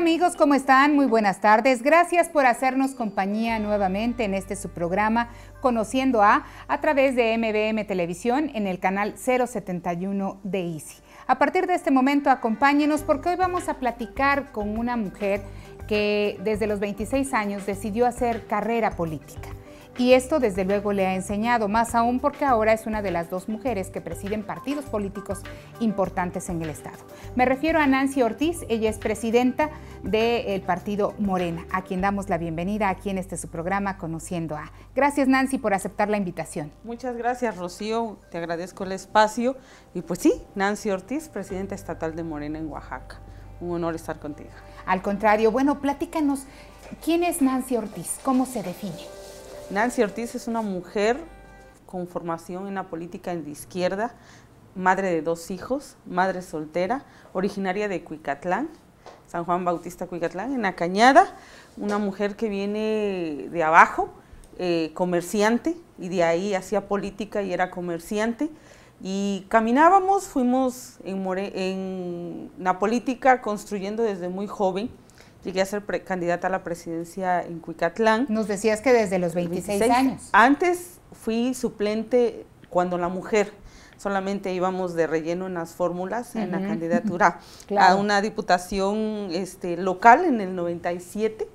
amigos? ¿Cómo están? Muy buenas tardes. Gracias por hacernos compañía nuevamente en este su programa Conociendo a a través de MBM Televisión en el canal 071 de ICI. A partir de este momento acompáñenos porque hoy vamos a platicar con una mujer que desde los 26 años decidió hacer carrera política. Y esto desde luego le ha enseñado, más aún porque ahora es una de las dos mujeres que presiden partidos políticos importantes en el Estado. Me refiero a Nancy Ortiz, ella es presidenta del partido Morena, a quien damos la bienvenida aquí en este su programa Conociendo a. Gracias Nancy por aceptar la invitación. Muchas gracias Rocío, te agradezco el espacio. Y pues sí, Nancy Ortiz, presidenta estatal de Morena en Oaxaca. Un honor estar contigo. Al contrario, bueno, platícanos, ¿quién es Nancy Ortiz? ¿Cómo se define? Nancy Ortiz es una mujer con formación en la política de izquierda, madre de dos hijos, madre soltera, originaria de Cuicatlán, San Juan Bautista Cuicatlán, en la Cañada, una mujer que viene de abajo, eh, comerciante, y de ahí hacía política y era comerciante. Y caminábamos, fuimos en, en la política construyendo desde muy joven Llegué a ser candidata a la presidencia en Cuicatlán. Nos decías que desde los 26, años. Antes fui suplente cuando la mujer solamente íbamos de relleno en las fórmulas en la candidatura a una diputación este, local en el 97.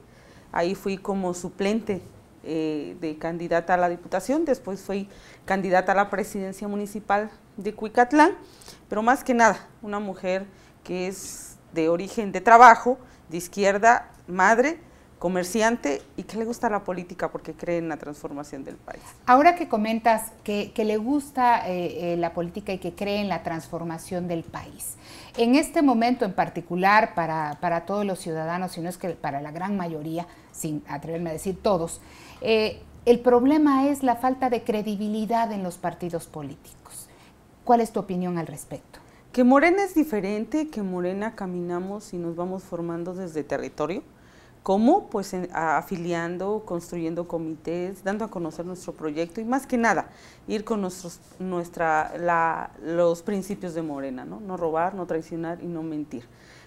Ahí fui como suplente eh, de candidata a la diputación, después fui candidata a la presidencia municipal de Cuicatlán, pero más que nada, una mujer que es de origen de trabajo, de izquierda, madre, comerciante y que le gusta la política porque cree en la transformación del país. Ahora que comentas que, le gusta eh, eh, la política y que cree en la transformación del país, en este momento en particular para, todos los ciudadanos, si no es que para la gran mayoría, sin atreverme a decir todos, eh, el problema es la falta de credibilidad en los partidos políticos. ¿Cuál es tu opinión al respecto? que Morena es diferente, que Morena caminamos y nos vamos formando desde territorio. ¿Cómo? Pues afiliando, construyendo comités, dando a conocer nuestro proyecto y más que nada, ir con nuestros, nuestra, los principios de Morena, ¿no? No robar, no traicionar y no mentir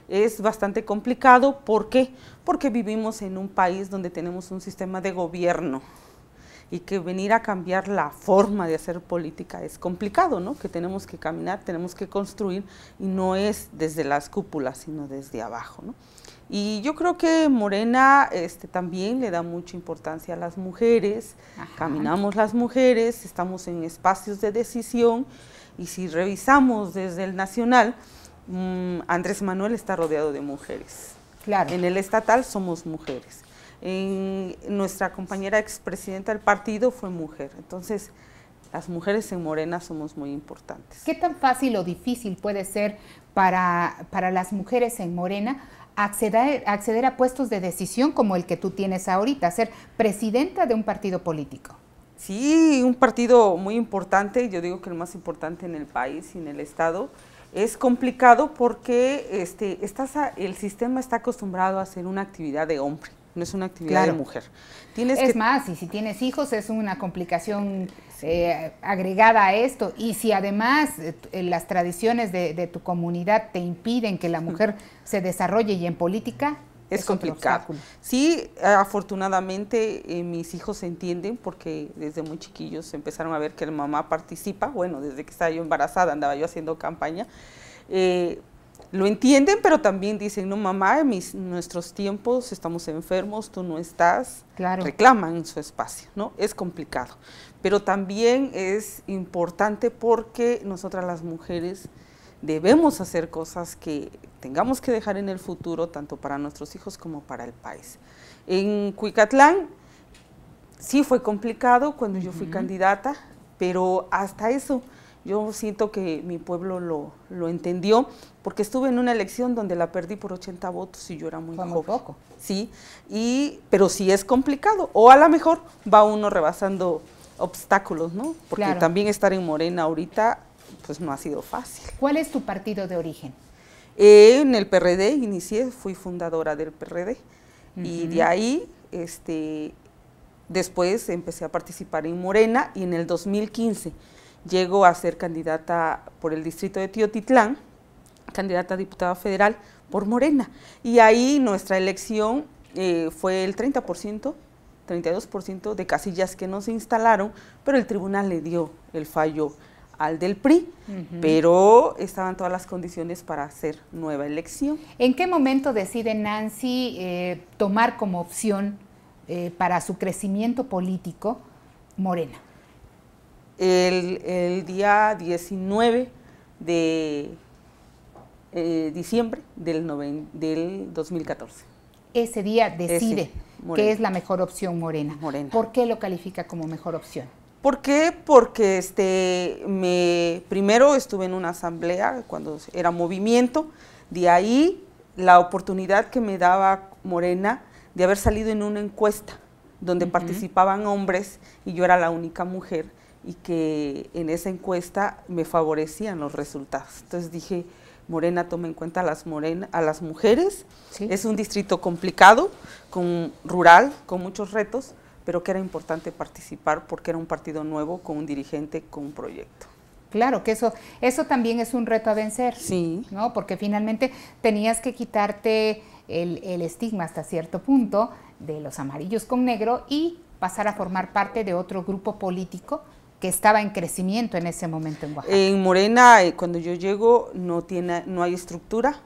es bastante complicado. ¿Por qué? Porque vivimos en un país donde tenemos un sistema de gobierno y que venir a cambiar la forma de hacer política es complicado, ¿no? Que tenemos que caminar, tenemos que construir y no es desde las cúpulas, sino desde abajo, ¿no? Y yo creo que Morena este, también le da mucha importancia a las mujeres, caminamos las mujeres, estamos en espacios de decisión y si revisamos desde el nacional, mm, Andrés Manuel está rodeado de mujeres. Claro. En el estatal somos mujeres. En nuestra compañera expresidenta del partido fue mujer. Entonces, las mujeres en Morena somos muy importantes. ¿Qué tan fácil o difícil puede ser para, para las mujeres en Morena acceder, acceder a puestos de decisión como el que tú tienes ahorita, ser presidenta de un partido político? Sí, un partido muy importante, yo digo que el más importante en el país y en el Estado. Es complicado porque este, estás el sistema está acostumbrado a hacer una actividad de hombre es una actividad de mujer. Tienes es más, y si tienes hijos es una complicación eh, agregada a esto, y si además eh, eh, las tradiciones de, tu comunidad te impiden que la mujer se desarrolle y en política... Es, complicado. Sí, afortunadamente mis hijos se entienden porque desde muy chiquillos empezaron a ver que la mamá participa. Bueno, desde que estaba yo embarazada andaba yo haciendo campaña lo entienden, pero también dicen, no mamá, en mis, nuestros tiempos estamos enfermos, tú no estás, reclaman su espacio, ¿no? Es complicado. Pero también es importante porque nosotras las mujeres debemos hacer cosas que tengamos que dejar en el futuro, tanto para nuestros hijos como para el país. En Cuicatlán sí fue complicado cuando yo fui candidata, pero hasta eso yo siento que mi pueblo lo, lo entendió, porque estuve en una elección donde la perdí por 80 votos y yo era muy poco. Sí, y, pero sí es complicado. O a lo mejor va uno rebasando obstáculos, ¿no? Porque también estar en Morena ahorita, pues no ha sido fácil. ¿Cuál es tu partido de origen? en el PRD inicié, fui fundadora del PRD. Y de ahí, este, después empecé a participar en Morena y en el 2015 Llegó a ser candidata por el distrito de Tiotitlán, candidata a diputada federal por Morena. Y ahí nuestra elección eh, fue el 30%, 32% de casillas que no se instalaron, pero el tribunal le dio el fallo al del PRI, pero estaban todas las condiciones para hacer nueva elección. ¿En qué momento decide Nancy eh, tomar como opción eh, para su crecimiento político Morena? el, día 19 de eh, diciembre del, del 2014. Ese día decide que es la mejor opción morena. morena. ¿Por qué lo califica como mejor opción? ¿Por qué? Porque este, me, primero estuve en una asamblea cuando era movimiento, de ahí la oportunidad que me daba Morena de haber salido en una encuesta donde participaban hombres y yo era la única mujer y que en esa encuesta me favorecían los resultados. Entonces dije, Morena toma en cuenta a las, morena, a las mujeres. Es un distrito complicado, con, rural, con muchos retos, pero que era importante participar porque era un partido nuevo, con un dirigente, con un proyecto. Claro, que eso, eso también es un reto a vencer. Sí. ¿no? Porque finalmente tenías que quitarte el, el estigma hasta cierto punto de los amarillos con negro y pasar a formar parte de otro grupo político que estaba en crecimiento en ese momento en Oaxaca. En Morena, eh, cuando yo llego, no, tiene, no hay estructura.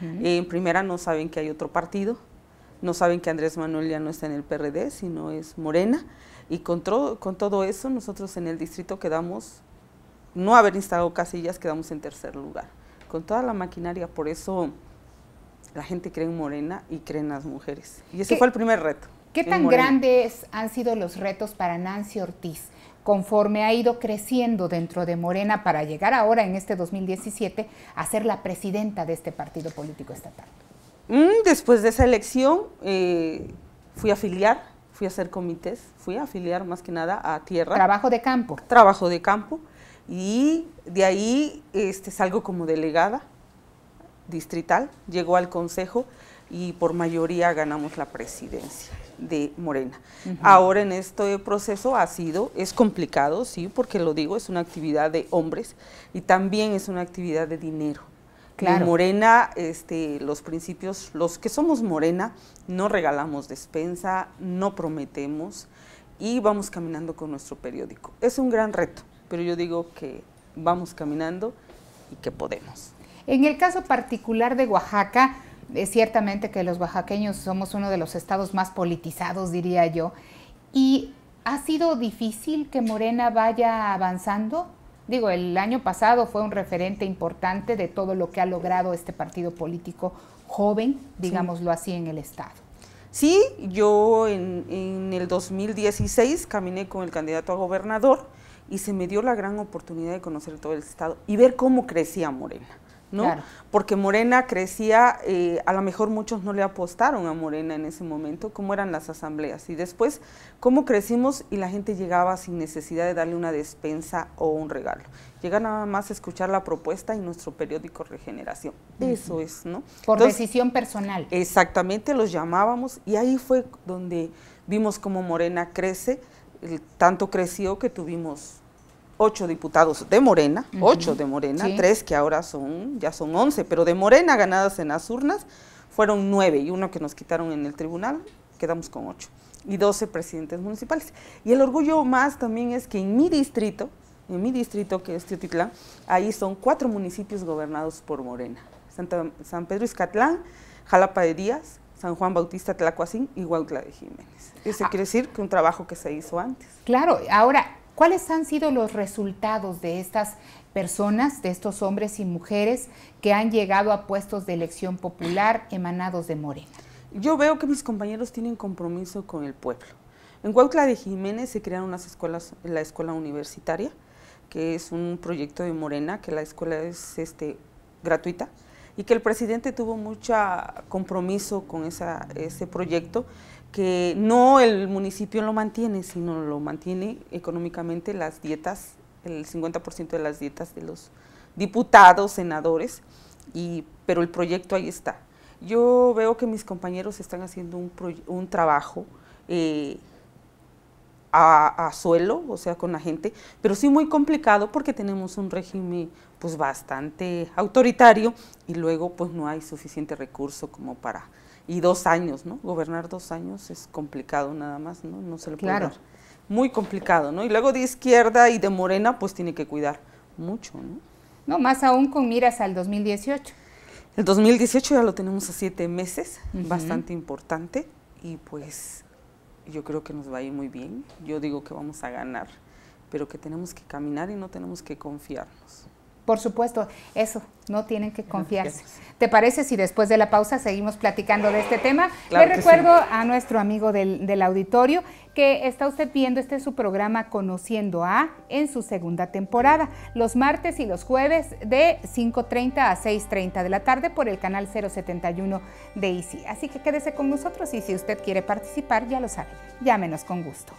En primera no saben que hay otro partido, no saben que Andrés Manuel ya no está en el PRD, sino es Morena. Y con, con todo eso, nosotros en el distrito quedamos, no haber instalado casillas, quedamos en tercer lugar. Con toda la maquinaria, por eso la gente cree en Morena y creen en las mujeres. Y ese fue el primer reto. ¿Qué tan grandes han sido los retos para Nancy Ortiz? conforme ha ido creciendo dentro de Morena para llegar ahora en este 2017 a ser la presidenta de este partido político estatal? Mm, después de esa elección eh, fui a afiliar, fui a hacer comités, fui a afiliar más que nada a tierra. Trabajo de campo. Trabajo de campo. Y de ahí este, salgo como delegada distrital, llegó al consejo y por mayoría ganamos la presidencia de Morena. Ahora en este proceso ha sido, es complicado, sí, porque lo digo, es una actividad de hombres y también es una actividad de dinero. Claro. morena, este, los principios, los que somos morena, no regalamos despensa, no prometemos y vamos caminando con nuestro periódico. Es un gran reto, pero yo digo que vamos caminando y que podemos. En el caso particular de Oaxaca, es ciertamente que los oaxaqueños somos uno de los estados más politizados, diría yo. ¿Y ha sido difícil que Morena vaya avanzando? Digo, el año pasado fue un referente importante de todo lo que ha logrado este partido político joven, digámoslo así, en el Estado. Sí, yo en, el 2016 caminé con el candidato a gobernador y se me dio la gran oportunidad de conocer todo el Estado y ver cómo crecía Morena. ¿no? Porque Morena crecía, eh, a lo mejor muchos no le apostaron a Morena en ese momento, cómo eran las asambleas. Y después, cómo crecimos y la gente llegaba sin necesidad de darle una despensa o un regalo. Llega nada más a escuchar la propuesta y nuestro periódico Regeneración. Eso es, ¿no? Por decisión personal. Exactamente, los llamábamos y ahí fue donde vimos cómo Morena crece, tanto creció que tuvimos ocho diputados de Morena, ocho de Morena, tres que ahora son, ya son once, pero de Morena ganadas en las urnas fueron nueve y uno que nos quitaron en el tribunal, quedamos con ocho, y doce presidentes municipales. Y el orgullo más también es que en mi distrito, en mi distrito que es Teotitlán, ahí son cuatro municipios gobernados por Morena. San Pedro Izcatlán, Jalapa de Díaz, San Juan Bautista Tlacuacín y Huautla de Jiménez. Eso ah. quiere decir que un trabajo que se hizo antes. Claro, ahora ¿Cuáles han sido los resultados de estas personas, de estos hombres y mujeres que han llegado a puestos de elección popular emanados de Morena? Yo veo que mis compañeros tienen compromiso con el pueblo. En Cuautla de Jiménez se crearon unas escuelas, la escuela universitaria, que es un proyecto de Morena, que la escuela es este, gratuita, y que el presidente tuvo mucho compromiso con ese proyecto que no el municipio lo mantiene, sino lo mantiene económicamente las dietas, el 50% de las dietas de los diputados, senadores, y, pero el proyecto ahí está. Yo veo que mis compañeros están haciendo un, trabajo eh, a, suelo, o sea, con la gente, pero sí muy complicado porque tenemos un régimen pues bastante autoritario y luego pues no hay suficiente recurso como para... Y dos años, ¿no? Gobernar dos años es complicado nada más, ¿no? No se le puede dar. Muy complicado, ¿no? Y luego de izquierda y de morena pues tiene que cuidar mucho, ¿no? No, más aún con miras al 2018. El 2018 ya lo tenemos a siete meses, bastante importante, y pues yo creo que nos va a ir muy bien. Yo digo que vamos a ganar, pero que tenemos que caminar y no tenemos que confiarnos. Por supuesto, eso, no tienen que confiarse. ¿Te parece si después de la pausa seguimos platicando de este tema? Le recuerdo a nuestro amigo del, auditorio que está usted viendo este su programa Conociendo a en su segunda temporada, los martes y los jueves de 5.30 a 6.30 de la tarde por el canal 071 de ICI. Así que quédese con nosotros y si usted quiere participar, ya lo sabe, llámenos con gusto.